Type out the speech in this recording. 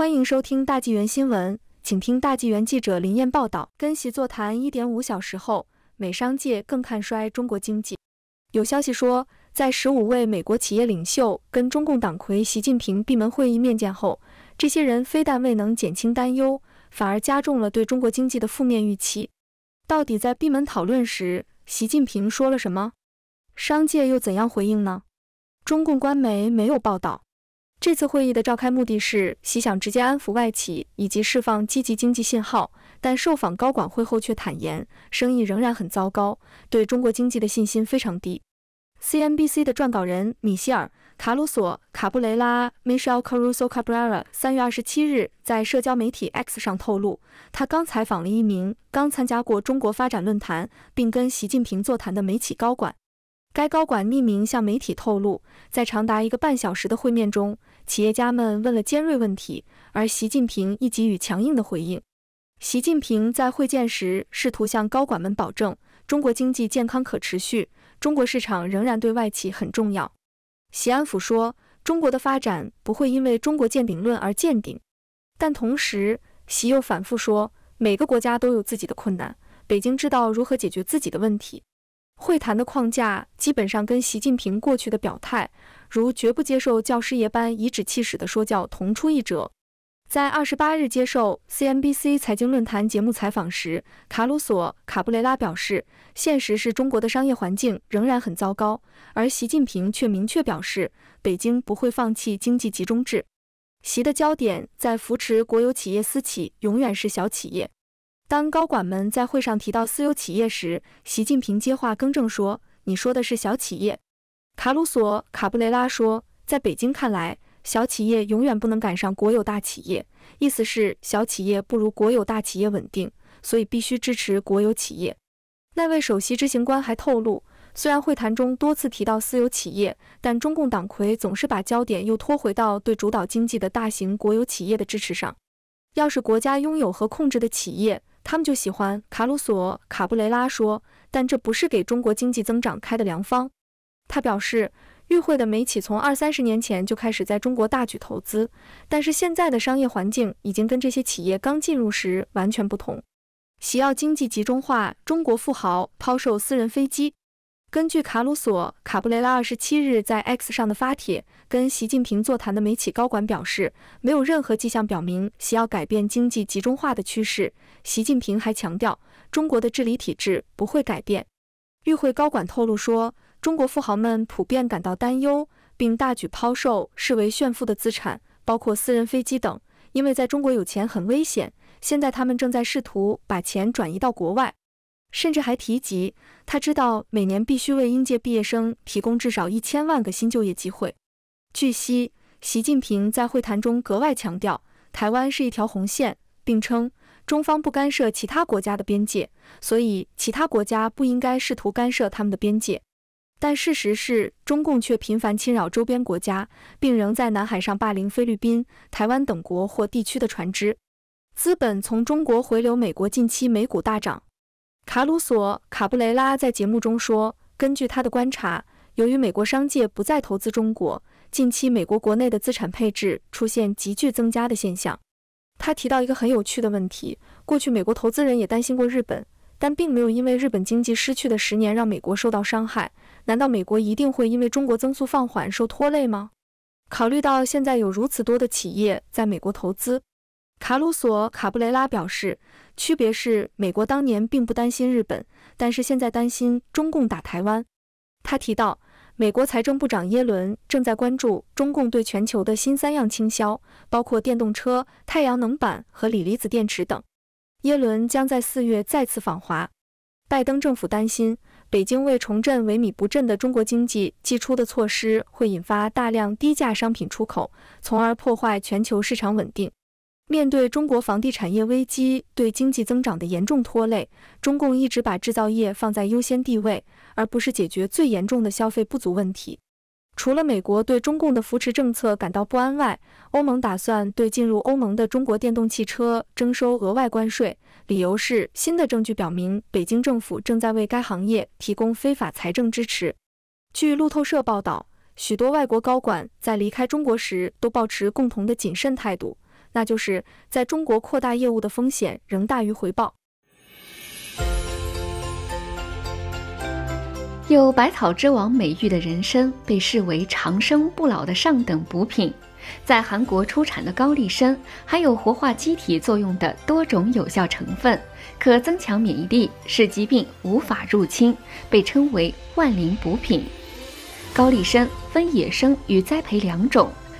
欢迎收听大纪元新闻，请听大纪元记者林燕报道：跟习座谈1.5小时后，美商界更看衰中国经济。有消息说，在15位美国企业领袖跟中共党魁习近平闭门会议面见后，这些人非但未能减轻担忧，反而加重了对中国经济的负面预期。到底在闭门讨论时，习近平说了什么？商界又怎样回应呢？中共官媒没有报道。这次会议的召开目的是，希想直接安抚外企以及释放积极经济信号，但受访高管会后却坦言，生意仍然很糟糕，对中国经济的信心非常低。CNBC 的撰稿人米歇尔·卡鲁索·卡布雷拉 （Michelle Caruso Cabrera） 三月二十七日在社交媒体 X 上透露，他刚采访了一名刚参加过中国发展论坛并跟习近平座谈的美企高管。该高管匿名向媒体透露，在长达一个半小时的会面中，企业家们问了尖锐问题，而习近平亦给予强硬的回应。习近平在会见时试图向高管们保证，中国经济健康可持续，中国市场仍然对外企很重要。习安甫说：“中国的发展不会因为中国见顶论而见顶，但同时，习又反复说，每个国家都有自己的困难，北京知道如何解决自己的问题。”会谈的框架基本上跟习近平过去的表态，如绝不接受教师爷般颐指气使的说教同出一辙。在二十八日接受 CNBC 财经论坛节目采访时，卡鲁索·卡布雷拉表示，现实是中国的商业环境仍然很糟糕，而习近平却明确表示，北京不会放弃经济集中制。习的焦点在扶持国有企业，私企永远是小企业。当高管们在会上提到私有企业时，习近平接话更正说：“你说的是小企业。”卡鲁索·卡布雷拉说：“在北京看来，小企业永远不能赶上国有大企业，意思是小企业不如国有大企业稳定，所以必须支持国有企业。”那位首席执行官还透露，虽然会谈中多次提到私有企业，但中共党魁总是把焦点又拖回到对主导经济的大型国有企业的支持上。要是国家拥有和控制的企业。他们就喜欢卡鲁索，卡布雷拉说，但这不是给中国经济增长开的良方。他表示，与会的媒体从二三十年前就开始在中国大举投资，但是现在的商业环境已经跟这些企业刚进入时完全不同。西澳经济集中化，中国富豪抛售私人飞机。根据卡鲁索·卡布雷拉二十七日在 X 上的发帖，跟习近平座谈的媒体高管表示，没有任何迹象表明习要改变经济集中化的趋势。习近平还强调，中国的治理体制不会改变。与会高管透露说，中国富豪们普遍感到担忧，并大举抛售视为炫富的资产，包括私人飞机等，因为在中国有钱很危险。现在他们正在试图把钱转移到国外。甚至还提及，他知道每年必须为应届毕业生提供至少一千万个新就业机会。据悉，习近平在会谈中格外强调，台湾是一条红线，并称中方不干涉其他国家的边界，所以其他国家不应该试图干涉他们的边界。但事实是，中共却频繁侵扰周边国家，并仍在南海上霸凌菲律宾、台湾等国或地区的船只。资本从中国回流美国，近期美股大涨。卡鲁索·卡布雷拉在节目中说：“根据他的观察，由于美国商界不再投资中国，近期美国国内的资产配置出现急剧增加的现象。”他提到一个很有趣的问题：过去美国投资人也担心过日本，但并没有因为日本经济失去的十年让美国受到伤害。难道美国一定会因为中国增速放缓受拖累吗？考虑到现在有如此多的企业在美国投资。卡鲁索·卡布雷拉表示，区别是美国当年并不担心日本，但是现在担心中共打台湾。他提到，美国财政部长耶伦正在关注中共对全球的新三样倾销，包括电动车、太阳能板和锂离子电池等。耶伦将在四月再次访华。拜登政府担心，北京为重振萎靡不振的中国经济寄出的措施会引发大量低价商品出口，从而破坏全球市场稳定。面对中国房地产业危机对经济增长的严重拖累，中共一直把制造业放在优先地位，而不是解决最严重的消费不足问题。除了美国对中共的扶持政策感到不安外，欧盟打算对进入欧盟的中国电动汽车征收额外关税，理由是新的证据表明北京政府正在为该行业提供非法财政支持。据路透社报道，许多外国高管在离开中国时都保持共同的谨慎态度。那就是在中国扩大业务的风险仍大于回报。有“百草之王”美誉的人参，被视为长生不老的上等补品。在韩国出产的高丽参，含有活化机体作用的多种有效成分，可增强免疫力，使疾病无法入侵，被称为“万灵补品”。高丽参分野生与栽培两种。